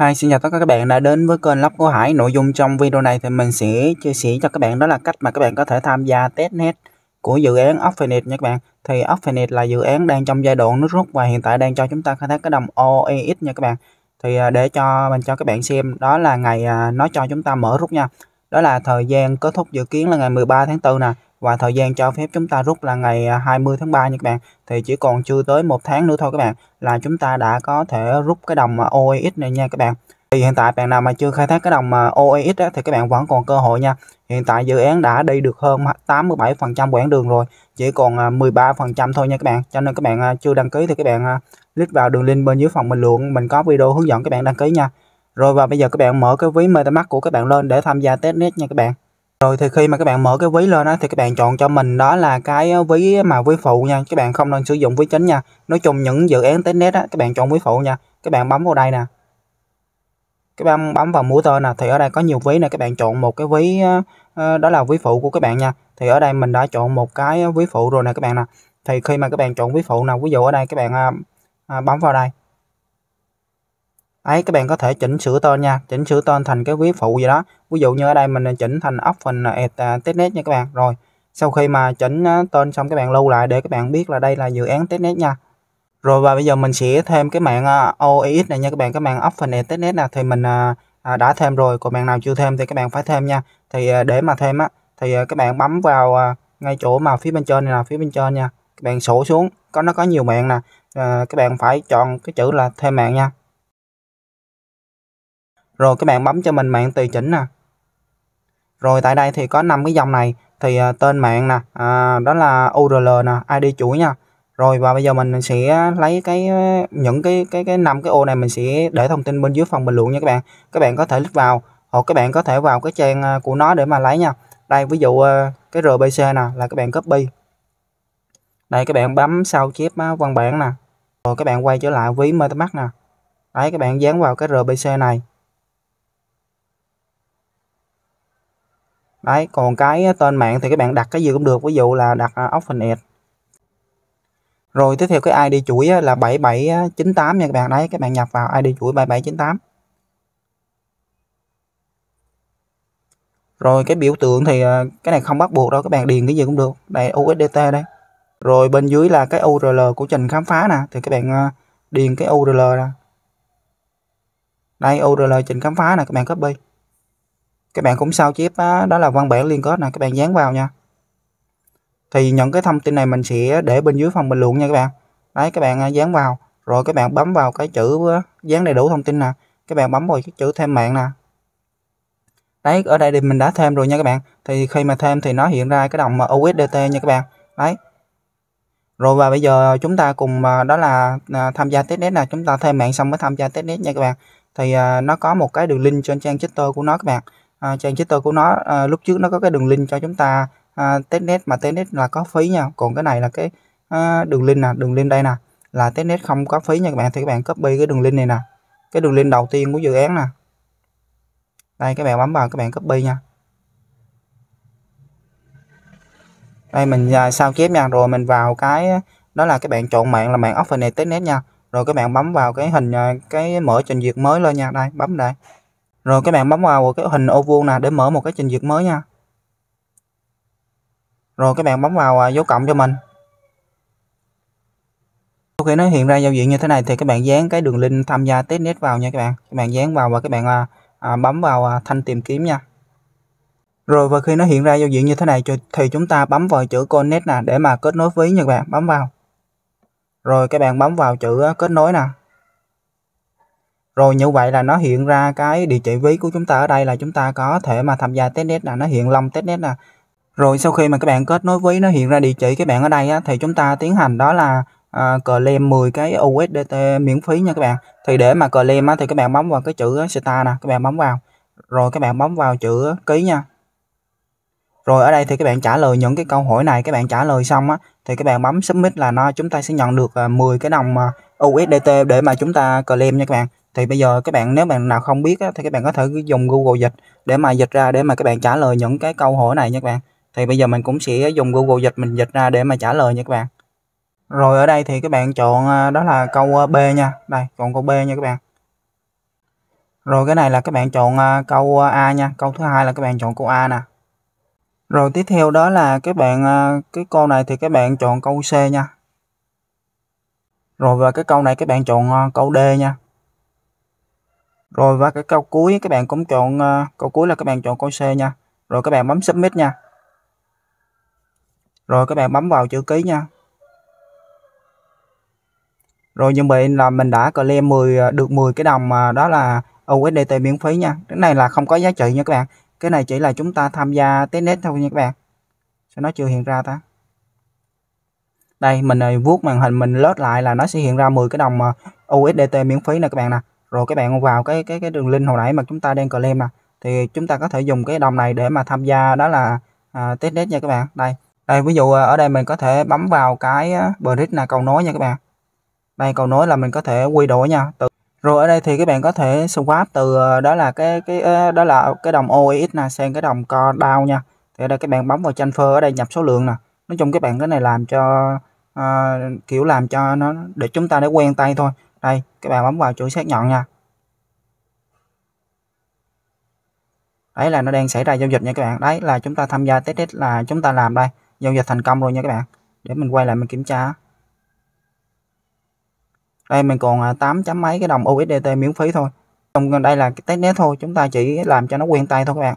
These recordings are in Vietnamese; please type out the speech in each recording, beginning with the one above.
Hi, xin chào tất cả các bạn đã đến với kênh Lóc của Hải. Nội dung trong video này thì mình sẽ chia sẻ cho các bạn đó là cách mà các bạn có thể tham gia testnet của dự án Offinet nha các bạn. Thì Offinet là dự án đang trong giai đoạn nước rút và hiện tại đang cho chúng ta khai thác cái đồng OEX nha các bạn. Thì à, để cho mình cho các bạn xem đó là ngày à, nó cho chúng ta mở rút nha. Đó là thời gian kết thúc dự kiến là ngày 13 tháng 4 nè và thời gian cho phép chúng ta rút là ngày 20 à, tháng 3 nha các bạn thì chỉ còn chưa tới một tháng nữa thôi các bạn là chúng ta đã có thể rút cái đồng à, OEX này nha các bạn thì hiện tại bạn nào mà chưa khai thác cái đồng à, OEX á, thì các bạn vẫn còn cơ hội nha hiện tại dự án đã đi được hơn 87% quãng đường rồi chỉ còn 13% thôi nha các bạn cho nên các bạn chưa đăng ký thì các bạn click vào đường link bên dưới phần bình luận mình có video hướng dẫn các bạn đăng ký nha rồi và bây giờ các bạn mở cái ví MetaMask của các bạn lên để tham gia testnet nha các bạn rồi thì khi mà các bạn mở cái ví lên á thì các bạn chọn cho mình đó là cái ờ, ví mà ví phụ nha, các bạn không nên sử dụng ví chính nha. Nói chung những dự án testnet á các bạn chọn ví phụ nha. Các bạn bấm vào đây nè. Các bạn bấm vào mũi tên nè thì ở đây có nhiều ví nè, các bạn chọn một cái ví ờ, đó là ví phụ của các bạn nha. Thì ở đây mình đã chọn một cái ví phụ rồi nè các bạn nè. Thì khi mà các bạn chọn ví phụ nào, ví dụ ở đây các bạn ờ, bấm vào đây ấy các bạn có thể chỉnh sửa tên nha chỉnh sửa tên thành cái ví phụ gì đó ví dụ như ở đây mình chỉnh thành ốc phần ad testnet nha các bạn rồi sau khi mà chỉnh à, tên xong các bạn lưu lại để các bạn biết là đây là dự án testnet nha rồi và bây giờ mình sẽ thêm cái mạng à, ois e này nha các bạn cái mạng ốc phần ad testnet nè thì mình à, đã thêm rồi còn bạn nào chưa thêm thì các bạn phải thêm nha thì để mà thêm á thì các bạn bấm vào ngay chỗ mà phía bên trên này là phía bên trên nha các bạn sổ xuống có nó có nhiều mạng nè các bạn phải chọn cái chữ là thêm mạng nha rồi các bạn bấm cho mình mạng tùy chỉnh nè rồi tại đây thì có năm cái dòng này thì à, tên mạng nè à, đó là url nè id chuỗi nha rồi và bây giờ mình sẽ lấy cái à, những cái cái cái năm cái ô này mình sẽ để thông tin bên dưới phần bình luận nha các bạn các bạn có thể click vào hoặc các bạn có thể vào cái trang à, của nó để mà lấy nha đây ví dụ cái rbc nè là các bạn copy đây các bạn bấm sao chép văn bản nè rồi các bạn quay trở lại ví metamask nè đấy các bạn dán vào cái rbc này đấy còn cái tên mạng thì các bạn đặt cái gì cũng được ví dụ là đặt à, open rồi tiếp theo cái ID chuỗi là 7798 nha các bạn đấy các bạn nhập vào ID chuỗi 7798 rồi cái biểu tượng thì à, cái này không bắt buộc đâu các bạn điền cái gì cũng được đây USDT đây rồi bên dưới là cái URL của trình khám phá nè thì các bạn à, điền cái URL ra đây URL trình khám phá nè các bạn copy các bạn cũng sao chép đó, đó là văn bản liên kết nè các bạn dán vào nha thì những cái thông tin này mình sẽ để bên dưới phần bình luận nha các bạn đấy các bạn à, dán vào rồi các bạn bấm vào cái chữ dán đầy đủ thông tin nè các bạn bấm vào cái chữ thêm mạng nè đấy ở đây thì mình đã thêm rồi nha các bạn thì khi mà thêm thì nó hiện ra cái đồng à, USDT nha các bạn đấy rồi và bây giờ chúng ta cùng à, đó là tham gia testnet nè chúng ta thêm mạng xong mới tham gia testnet nha các bạn thì nó có một cái đường link trên trang Twitter của nó các bạn à, trang Twitter của nó à, lúc trước nó có cái đường link cho chúng ta à, testnet mà testnet là có phí nha còn cái này là cái à, đường link nè đường link đây nè là testnet không có phí nha các bạn thì các bạn copy cái đường link này nè cái đường link đầu tiên của dự án nè đây các bạn bấm vào các bạn copy nha đây mình à, sao chép nha rồi mình vào cái đó là các bạn chọn mạng là mạng offer này testnet nha rồi các bạn bấm vào cái hình à, cái mở trình duyệt mới lên nha đây bấm đây rồi các bạn bấm vào cái hình ô vuông nè để mở một cái trình duyệt mới nha. Rồi các bạn bấm vào à, dấu cộng cho mình. Sau khi nó hiện ra giao diện như thế này thì các bạn dán cái đường link tham gia testnet vào nha các bạn. Các bạn dán vào và các bạn à, à, bấm vào à, thanh tìm kiếm nha. Rồi và khi nó hiện ra giao diện như thế này thì chúng ta bấm vào chữ connect nè để mà kết nối với nha các bạn, bấm vào. Rồi các bạn bấm vào chữ à, kết nối nè, rồi như vậy là nó hiện ra cái địa chỉ ví của chúng ta ở đây là chúng ta có thể mà tham gia testnet là nó hiện long testnet nè rồi sau khi mà các bạn kết nối ví nó hiện ra địa chỉ các bạn ở đây á, thì chúng ta tiến hành đó là à, claim 10 cái USDT miễn phí nha các bạn thì để mà claim á, thì các bạn bấm vào cái chữ star nè các bạn bấm vào rồi các bạn bấm vào chữ ký nha rồi ở đây thì các bạn trả lời những cái câu hỏi này các bạn trả lời xong á thì các bạn bấm submit là nó chúng ta sẽ nhận được 10 à, cái đồng à, USDT để mà chúng ta claim nha các bạn thì bây giờ các bạn nếu bạn nào không biết á, thì các bạn có thể dùng Google dịch để mà dịch ra để mà các bạn trả lời những cái câu hỏi này nha các bạn thì bây giờ mình cũng sẽ dùng Google dịch mình dịch ra để mà trả lời nha các bạn rồi ở đây thì các bạn chọn à, đó là câu à, B nha đây chọn câu B nha các bạn rồi cái này là các bạn chọn à, câu A nha câu thứ hai là các bạn chọn câu A nè rồi tiếp theo đó là các bạn cái câu này thì các bạn chọn câu C nha rồi và cái câu này các bạn chọn câu D nha rồi và cái câu cuối các bạn cũng chọn uh, câu cuối là các bạn chọn câu C nha. Rồi các bạn bấm submit nha. Rồi các bạn bấm vào chữ ký nha. Rồi như vậy là mình đã claim 10 ờ, được 10 cái đồng mà đó là USDT miễn phí nha. Cái này là không có giá trị nha các bạn. Cái này chỉ là chúng ta tham gia testnet thôi nha các bạn. Sao nó chưa hiện ra ta? Đây mình ờ, vuốt màn hình mình lướt lại là nó sẽ hiện ra 10 cái đồng USDT miễn phí nè các bạn nè rồi các bạn vào cái cái cái đường link hồi nãy mà chúng ta đang claim nè thì chúng ta có thể dùng cái đồng này để mà tham gia đó là à, test nha các bạn đây đây ví dụ à, ở đây mình có thể bấm vào cái à, bridge là cầu nối nha các bạn đây cầu nối là mình có thể quy đổi nha từ rồi ở đây thì các bạn có thể swap từ à, đó là cái cái đó là cái đồng OEX nè sang cái đồng co down nha thì ở đây các bạn bấm vào transfer ở đây nhập số lượng nè nói chung các bạn cái này làm cho uh, kiểu làm cho nó để chúng ta để quen tay thôi đây các bạn bấm vào chuỗi xác nhận nha đấy là nó đang xảy ra giao dịch nha các bạn đấy là chúng ta tham gia test test là chúng ta làm đây giao dịch thành công rồi nha các bạn để mình quay lại mình kiểm tra đây mình còn 8 à, chấm mấy cái đồng USDT miễn phí thôi trong đây là cái test net thôi chúng ta chỉ làm cho nó quen tay thôi các bạn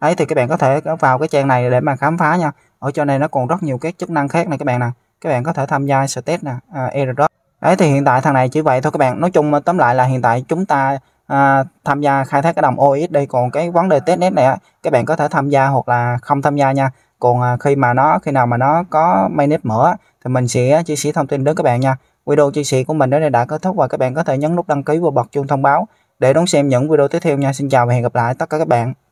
đấy thì các bạn có thể vào cái trang này để mà khám phá nha ở trên này nó còn rất nhiều các chức năng khác này các bạn nè các bạn có thể tham gia test nè à, airdrop đấy thì hiện tại thằng này chỉ vậy thôi các bạn nói chung tóm lại là hiện tại chúng ta à, tham gia khai thác cái đồng OX đây còn cái vấn đề testnet này các bạn có thể tham gia hoặc là không tham gia nha còn à, khi mà nó khi nào mà nó có mainnet mở thì mình sẽ chia sẻ thông tin đến các bạn nha video chia sẻ của mình đến đây đã kết thúc và các bạn có thể nhấn nút đăng ký và bật chuông thông báo để đón xem những video tiếp theo nha xin chào và hẹn gặp lại tất cả các bạn